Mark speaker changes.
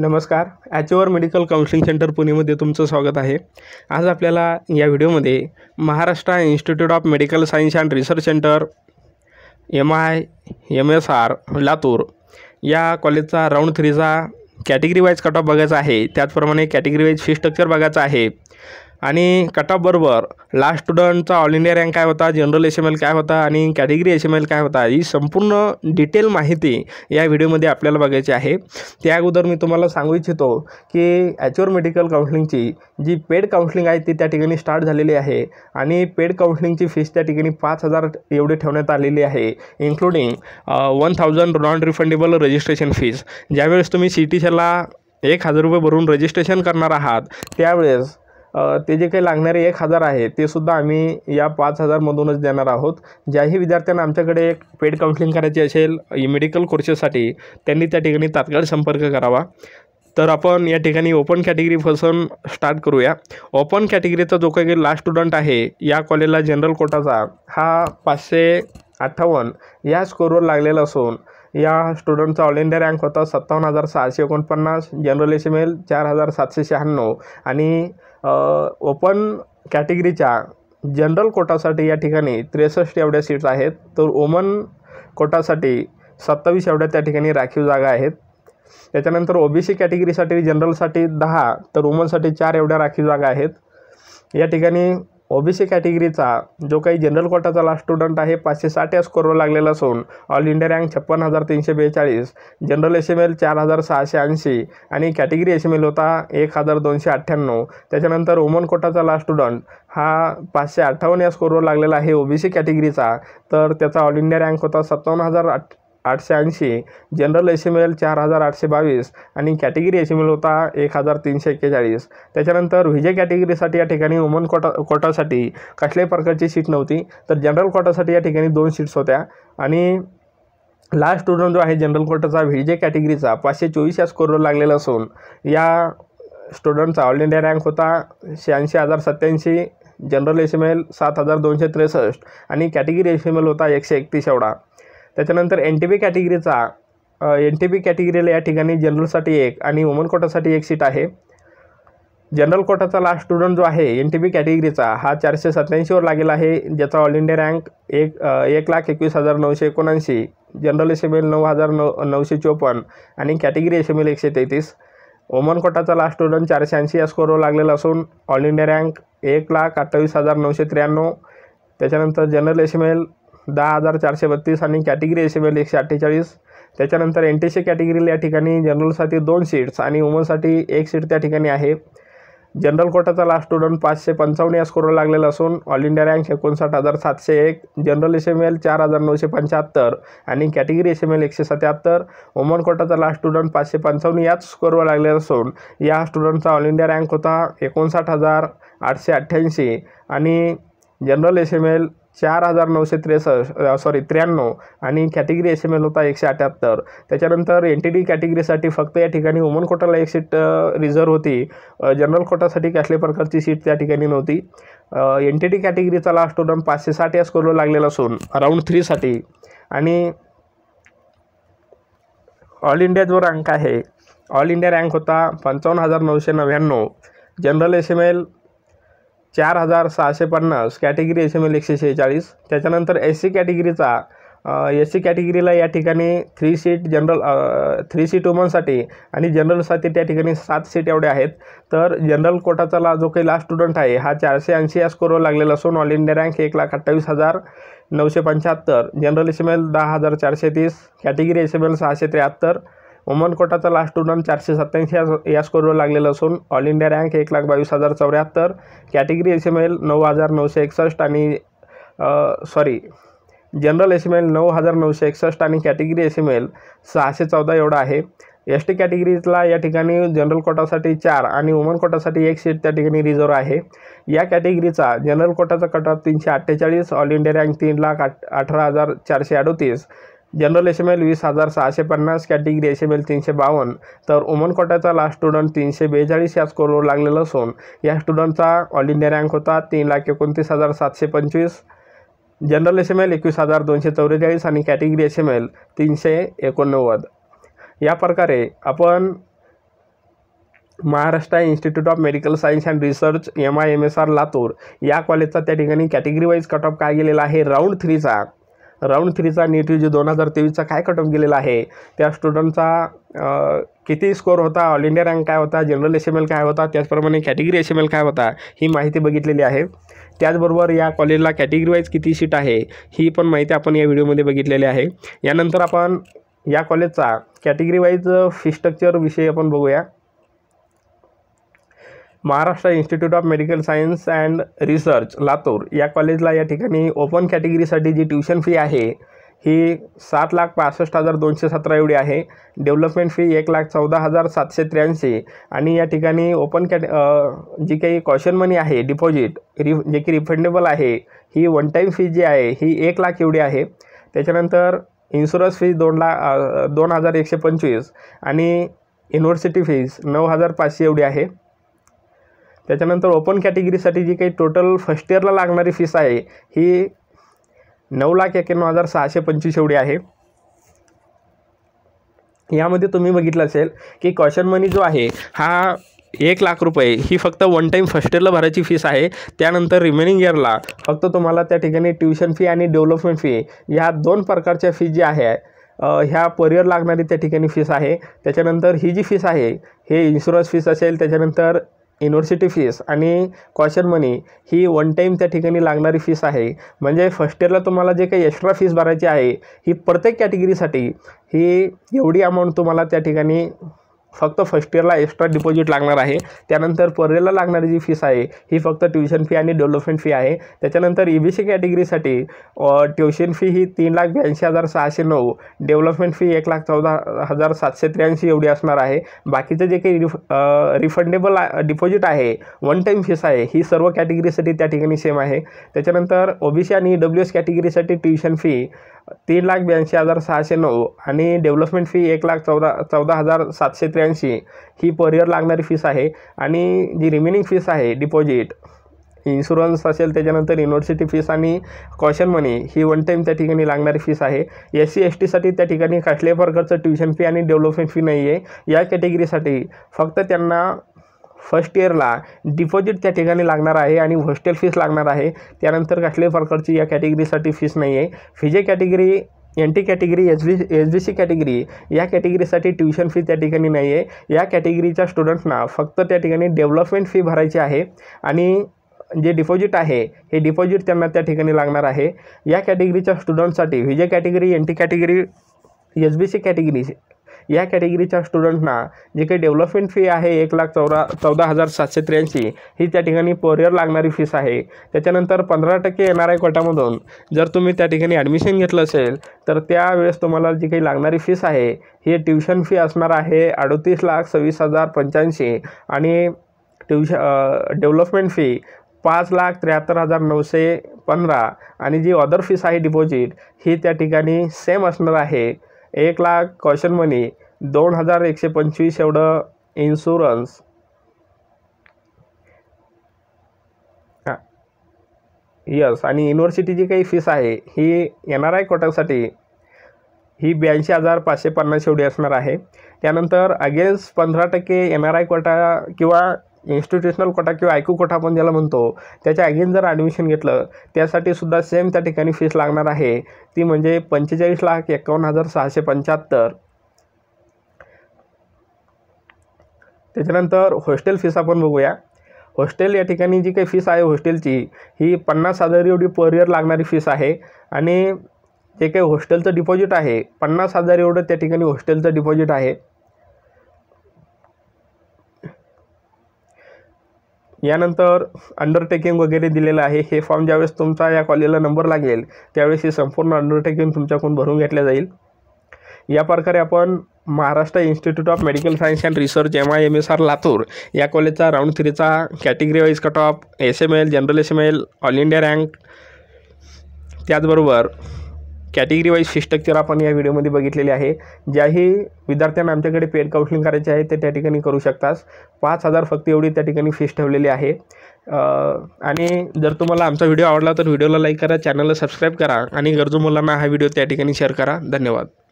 Speaker 1: नमस्कार ॲच्युअर medical counselling centre पुणेमध्ये तुमचं स्वागत आहे आज आपल्याला या व्हिडिओमध्ये Maharashtra institute of medical science and research centre M I M S R Latur या कॉलेजचा राऊंड थ्रीचा कॅटेगरी वाईज कट ऑफ बघायचा आहे त्याचप्रमाणे कॅटेगरी वाईज फी स्ट्रक्चर बघायचं आहे आणि कटाबरोबर लास्ट स्टुडंटचा ऑल इंडिया रँक काय होता जनरल एस एम एल काय होता आणि कॅटेगरी एस एम एल काय होता ही संपूर्ण डिटेल माहिती या व्हिडिओमध्ये आपल्याला बघायची आहे त्या अगोदर मी तुम्हाला सांगू इच्छितो की ॲच्युअर मेडिकल काउन्सिलिंगची जी पेड काउन्सिलिंग आहे ती त्या ठिकाणी स्टार्ट झालेली आहे आणि पेड काउन्सिलिंगची फीस त्या ठिकाणी पाच हजार एवढी ठेवण्यात आलेली आहे including one thousand non refundable registration fees ज्यावेळेस तुम्ही सी टी सीला एक हजार रुपये भरून रजिस्ट्रेशन करणार आहात त्यावेळेस ते जे काही लागणारे एक हजार आहे ते सुद्धा आम्ही या पाच हजारमधूनच देणार आहोत ज्याही विद्यार्थ्यांना आमच्याकडे एक पेड काउन्सिलिंग करायची असेल मेडिकल कोर्सेससाठी त्यांनी त्या ठिकाणी तात्काळ संपर्क करावा तर आपण या ठिकाणी ओपन कॅटेगरीपासून स्टार्ट करूया ओपन कॅटेगरीचा जो काही लास्ट स्टुडंट आहे या कॉलेजला जनरल कोटाचा हा पाचशे अठ्ठावन्न या स्कोरवर लागलेला असून या स्टुडंटचा ऑल इंडिया रँक होता सत्तावन्न हजार सहाशे एकोणपन्नास जनरल एस एम एल चार हजार सातशे शहाण्णव आणि ओपन कॅटेगरीच्या जनरल कोटासाठी या ठिकाणी त्रेसष्ट एवढ्या सीट्स आहेत तर ओमन कोटासाठी सत्तावीस एवढ्या त्या ठिकाणी राखीव जागा आहेत त्याच्यानंतर ओबीसी कॅटेगरीसाठी जनरलसाठी दहा तर वुमनसाठी चार एवढ्या राखीव जागा आहेत या ठिकाणी ओबीसी कॅटेगरीचा जो काही जनरल कोटाचा स्टुडंट आहे पाचशे साठ या स्कोरवर लागलेला असून ऑल इंडिया रँक छप्पन हजार तीनशे बेचाळीस जनरल एस एम एल चार हजार सहाशे ऐंशी आणि कॅटेगरी एस एम एल होता एक हजार दोनशे अठ्ठ्याण्णव त्याच्यानंतर वुमन कोटाचा लास्ट स्टुडंट हा पाचशे अठ्ठावन्न या स्कोरवर लागलेला आहे ओबीसी कॅटेगरीचा तर त्याचा ऑल इंडिया रँक होता सत्तावन्न हजार अठ आठशे ऐंशी जनरल एस एम एल चार हजार आठशे बावीस आणि कॅटेगरी एस एम एल होता एक हजार तीनशे एक्केचाळीस त्याच्यानंतर विजय कॅटेगरीसाठी या ठिकाणी वुमन कोटा कोटासाठी कसल्याही प्रकारची सीट नव्हती तर जनरल कोटासाठी या ठिकाणी दोन सीट्स होत्या आणि लास्ट स्टुडंट जो आहे जनरल कोटाचा व्हिजे कॅटेगरीचा पाचशे चोवीस या स्कोरवर लागलेला असून या स्टुडंटचा ऑल इंडिया रँक होता शहाऐंशी हजार सत्त्याऐंशी जनरल एस एम एल सात हजार दोनशे त्रेसष्ट आणि कॅटेगरी एस एम एल होता एकशे एकतीस एवढा त्याच्यानंतर एन टी पी कॅटेगरीचा एन टी पी कॅटेगरीला या ठिकाणी जनरलसाठी एक आणि वुमन कोटासाठी एक सीट आहे जनरल कोटाचा लास्ट स्टुडंट जो आहे एन टी पी कॅटेगरीचा हा चारशे सत्याऐंशीवर लागेल आहे ज्याचा ऑल इंडिया रँक एक एक लाख एकवीस हजार नऊशे एकोणऐंशी जनरल एस एम एल नऊ हजार नऊ नऊशे चोपन्न आणि कॅटेगरी एस एम एल एकशे तेहतीस वुमन कोटाचा लास्ट स्टुडंट चारशे ऐंशी या स्कोरवर लागलेला असून ऑल इंडिया रँक एक लाख अठ्ठावीस हजार नऊशे त्र्याण्णव त्याच्यानंतर जनरल एस एम एल दहा हजार चारशे बत्तीस आणि कॅटेगरी एस एम एल एकशे अठ्ठेचाळीस त्याच्यानंतर एन टी सी कॅटेगरीला या ठिकाणी जनरलसाठी दोन सीट्स आणि वुमनसाठी एक सीट त्या ठिकाणी आहे जनरल कोटाचा लास्ट स्टुडंट पाचशे पंचावन्न या स्कोरवर लागलेला असून ऑल इंडिया रँक एकोणसाठ हजार सातशे एक जनरल एस एम एल चार हजार नऊशे पंच्याहत्तर आणि कॅटेगरी एस एम एल एकशे सत्याहत्तर वुमन कोटाचा लास्ट स्टुडंट पाचशे पंचावन्न याच स्कोरवर लागलेला असून या स्टुडंटचा ऑल इंडिया रँक होता एकोणसाठ हजार आठशे अठ्ठ्याऐंशी आणि जनरल एस एम एल चार हजार नऊशे त्रेसष्ट सॉरी त्र्याण्णव आणि कॅटेगरी एस एम एल होता एकशे अठ्याहत्तर त्याच्यानंतर एन टी डी कॅटेगरीसाठी फक्त या ठिकाणी वुमन कोटाला एक सीट रिझर्व होती जनरल कोटासाठी कसल्या प्रकारची सीट त्या ठिकाणी नव्हती एन टी डी कॅटेगरीचा लास्ट टोटम पाचशे साठ या स्कोरवर लागलेला असून राऊंड थ्रीसाठी आणि ऑल इंडिया जो रँक आहे ऑल इंडिया रँक होता पंचावन्न हजार नऊशे नव्याण्णव जनरल एस एम एल चार हजार सहाशे पन्नास कॅटेगरी एस एम एल एकशे शेहेचाळीस त्याच्यानंतर एस सी कॅटेगरीचा एस सी कॅटेगरीला या ठिकाणी three seat general three seat वुमनसाठी आणि जनरलसाठी त्या ठिकाणी सात सीट एवढे आहेत तर जनरल कोटाचा ला जो काही लास्ट स्टुडंट आहे हा चारशे ऐंशी या स्कोरवर लागलेला असून ऑल इंडिया रँक एक लाख अठ्ठावीस हजार नऊशे पंच्याहत्तर जनरल एस एम एल दहा हजार चारशे तीस कॅटेगरी एस एम एल सहाशे त्र्याहत्तर ओमन कोटाचा लास्ट टूर्नमेंट चारशे सत्त्याऐंशी या या स्कोरवर लागलेलं असून ऑल इंडिया रँक एक लाख बावीस हजार चौऱ्याहत्तर कॅटेगरी एस एम एल नऊ हजार नऊशे एकसष्ट आणि sorry general S M L नऊ हजार नऊशे एकसष्ट आणि कॅटेगरी एस एम एल सहाशे चौदा एवढा आहे एस टी कॅटेगरीतला या ठिकाणी जनरल कोटासाठी चार आणि वुमन कोटासाठी एक सीट त्या ठिकाणी रिझर्व आहे या कॅटेगरीचा जनरल कोटाचा कट ऑफ तीनशे अठ्ठेचाळीस ऑल इंडिया रँक तीन लाख आठ अठरा हजार चारशे अडोतीस जनरल एस एम एल वीस हजार सहाशे पन्नास कॅटेगरी एस एम एल तीनशे बावन्न तर उमन कोट्याचा लास्ट स्टुडंट तीनशे बेचाळीस या स्कोरवर लागलेलं असून या स्टुडंटचा ऑल इंडिया रँक होता तीन लाख एकोणतीस हजार सातशे पंचवीस जनरल एस एम एल एकवीस हजार दोनशे चौवेचाळीस आणि कॅटेगरी एस एम एल तीनशे एकोणनव्वद या प्रकारे आपण Maharashtra institute of medical science and research M I M S R Latur या कॉलेजचा त्या ठिकाणी कॅटेगरी वाईज कट ऑफ काय गेलेला आहे राऊंड थ्रीचा राऊंड थ्रीचा नीट जे दोन हजार तेवीसचा काय कटअप गेलेला आहे त्या स्टुडंटचा किती स्कोअर होता ऑल इंडिया रँक काय होता जनरल एस एम एल काय होता त्याचप्रमाणे कॅटेगरी एस एम एल काय होता ही माहिती बघितलेली आहे त्याचबरोबर या कॉलेजला कॅटेगरी वाईज किती सीट आहे ही पण माहिती आपण या व्हिडिओमध्ये बघितलेली आहे यानंतर आपण या कॉलेजचा कॅटेगरी वाईज फी स्ट्रक्चर विषयी आपण बघूया Maharashtra institute of medical science and research Latur या कॉलेजला या ठिकाणी ओपन कॅटेगरीसाठी जी ट्युशन फी आहे ही सात लाख पासष्ट हजार दोनशे सतरा एवढी आहे डेव्हलपमेंट फी एक लाख चौदा हजार सातशे त्र्याऐंशी आणि या ठिकाणी ओपन कॅट जी काही कॉशन मनी आहे डिपॉझिट रि जे की रिफंडेबल आहे ही वन टाईम फी जी आहे ही एक लाख एवढी आहे त्याच्यानंतर इन्शुरन्स फी दोन लाख दोन हजार एकशे पंचवीस आणि युनिव्हर्सिटी फीज नऊ हजार पाचशे एवढी आहे त्याच्यानंतर ओपन कॅटेगरीसाठी जी काही टोटल फर्स्ट इयरला लागणारी फीस आहे ही नऊ लाख एक्याण्णव हजार सहाशे पंचवीस एवढी आहे यामध्ये तुम्ही बघितलं असेल की कॉशन मनी जो आहे हा एक लाख रुपये ही फक्त वन टाईम फर्स्ट इयरला भरायची फीस आहे त्यानंतर रिमेनिंग इयरला फक्त तुम्हाला त्या ठिकाणी ट्युशन फी आणि डेव्हलपमेंट फी ह्या दोन प्रकारच्या फी जी आहे ह्या पर इयर लागणारी त्या ठिकाणी फीस आहे त्याच्यानंतर ही जी फीस आहे हे इन्शुरन्स फीस असेल त्याच्यानंतर युनिव्हर्सिटी फीस आणि कॉशन मनी ही वन टाईम त्या ठिकाणी लागणारी फीस आहे म्हणजे फर्स्ट इयरला तुम्हाला जे काही एक्स्ट्रा फीस भरायची आहे ही प्रत्येक कॅटेगरीसाठी ही एवढी अमाऊंट तुम्हाला त्या ठिकाणी फक्त फर्स्ट इयरला एक्स्ट्रा डिपॉझिट लागणार आहे त्यानंतर परेला लागणारी जी फीस आहे ही फक्त ट्युशन फी आणि डेव्हलपमेंट फी आहे त्याच्यानंतर ई बी सी कॅटेगरीसाठी ट्युशन फी ही तीन लाख ब्याऐंशी हजार सहाशे नऊ डेव्हलपमेंट फी एक लाख चौदा हजार सातशे त्र्याऐंशी एवढी असणार आहे बाकीचं जे काही रिफ रिफंडेबल डिपॉझिट आहे वन टाईम फीस आहे ही सर्व कॅटेगरीसाठी त्या ठिकाणी सेम आहे त्याच्यानंतर ओ बी सी आणि ई डब्ल्यू एस कॅटेगरीसाठी ट्युशन फी तीन लाख ब्याऐंशी हजार सहाशे नऊ आणि डेव्हलपमेंट फी एक लाख चौदा चौदा हजार सातशे त्र्याऐंशी ही पर इयर लागणारी फीस आहे आणि जी रिमेनिंग फीस आहे डिपॉझिट इन्शुरन्स असेल त्याच्यानंतर युनिव्हर्सिटी फीस आणि कॉशन मनी ही वन टाईम त्या ठिकाणी लागणारी फीस आहे एस सी एस टीसाठी त्या ठिकाणी कसल्याही प्रकारचं ट्यूशन फी आणि डेव्हलपमेंट फी नाही आहे या कॅटेगरीसाठी फक्त त्यांना फर्स्ट इयरला डिपॉझिट त्या ठिकाणी लागणार आहे आणि हॉस्टेल फीस लागणार आहे त्यानंतर कसल्याही प्रकारची या कॅटेगरीसाठी फीस नाही आहे V J category N T category H B S B C category या कॅटेगरीसाठी ट्युशन फी त्या ठिकाणी नाही आहे या कॅटेगरीच्या स्टुडंट्सना फक्त त्या ठिकाणी डेव्हलपमेंट फी भरायची आहे आणि जे डिपॉझिट आहे हे डिपॉझिट त्यांना त्या ठिकाणी लागणार आहे या कॅटेगरीच्या स्टुडंटसाठी V J category N T category S B C category या कॅटेगरीच्या स्टुडंटना जे काही डेव्हलपमेंट फी आहे एक लाख चौदा चौदा हजार सातशे त्र्याऐंशी ही त्या ठिकाणी पर इयर लागणारी फीस आहे त्याच्यानंतर पंधरा टक्के एन आर आय कोटामधून जर तुम्ही त्या ठिकाणी ॲडमिशन घेतलं असेल तर त्यावेळेस तुम्हाला जी काही लागणारी फीस आहे ही ट्युशन फी असणार आहे अडतीस लाख सव्वीस हजार पंच्याऐंशी आणि ट्युश डेव्हलपमेंट फी पाच लाख त्र्याहत्तर हजार नऊशे पंधरा आणि जी ऑदर फीस आहे डिपॉझिट ही त्या ठिकाणी सेम असणार आहे एक लाख कॉशन मनी दोन हजार एकशे पंचवीस एवढं इन्शुरन्स हां यस आणि युनिव्हर्सिटीची काही फीस आहे ही एन आर आय कोटासाठी ही ब्याऐंशी हजार पाचशे पन्नास एवढी असणार आहे त्यानंतर अगेन्स्ट पंधरा टक्के एन आर आय कोटा किंवा इन्स्टिट्युशनल कोटा किंवा आयकू कोटा आपण ज्याला म्हणतो त्याच्या अगेन जर ॲडमिशन घेतलं त्यासाठी सुद्धा सेम त्या ठिकाणी फीस लागणार आहे ती म्हणजे पंचेचाळीस लाख एकावन्न हजार सहाशे पंच्याहत्तर त्याच्यानंतर हॉस्टेल फीस आपण बघूया हॉस्टेल या ठिकाणी जी काही फीस आहे हॉस्टेलची ही पन्नास हजार एवढी पर इयर लागणारी फीस आहे आणि जे काही हॉस्टेलचं डिपॉझिट आहे पन्नास हजार एवढं त्या ठिकाणी हॉस्टेलचं डिपॉझिट आहे यानंतर अंडरटेकिंग वगैरे दिलेलं आहे हे फॉर्म ज्यावेळेस तुमचा या कॉलेजला नंबर लागेल त्यावेळेस हे संपूर्ण अंडरटेकिंग तुमच्याकडून भरून घेतलं जाईल या प्रकारे आपण Maharashtra institute of medical science and research M I M S R Latur या कॉलेजचा राऊंड थ्रीचा category wise cut off S M L general S M L all India rank त्याचबरोबर कॅटेगरी वाईज स्ट्रक्चर आपण या व्हिडिओमध्ये बघितलेले आहे ज्याही विद्यार्थ्यांना आमच्याकडे पेड काउन्सिलिंग करायचे आहे ते त्या ठिकाणी करू शकतास पाच हजार फक्त एवढी त्या ठिकाणी फीस ठेवलेली आहे आणि जर तुम्हाला आमचा व्हिडिओ आवडला तर व्हिडिओला लाईक करा चॅनलला सबस्क्राईब करा आणि गरजू मुलांना हा व्हिडिओ त्या ठिकाणी शेअर करा धन्यवाद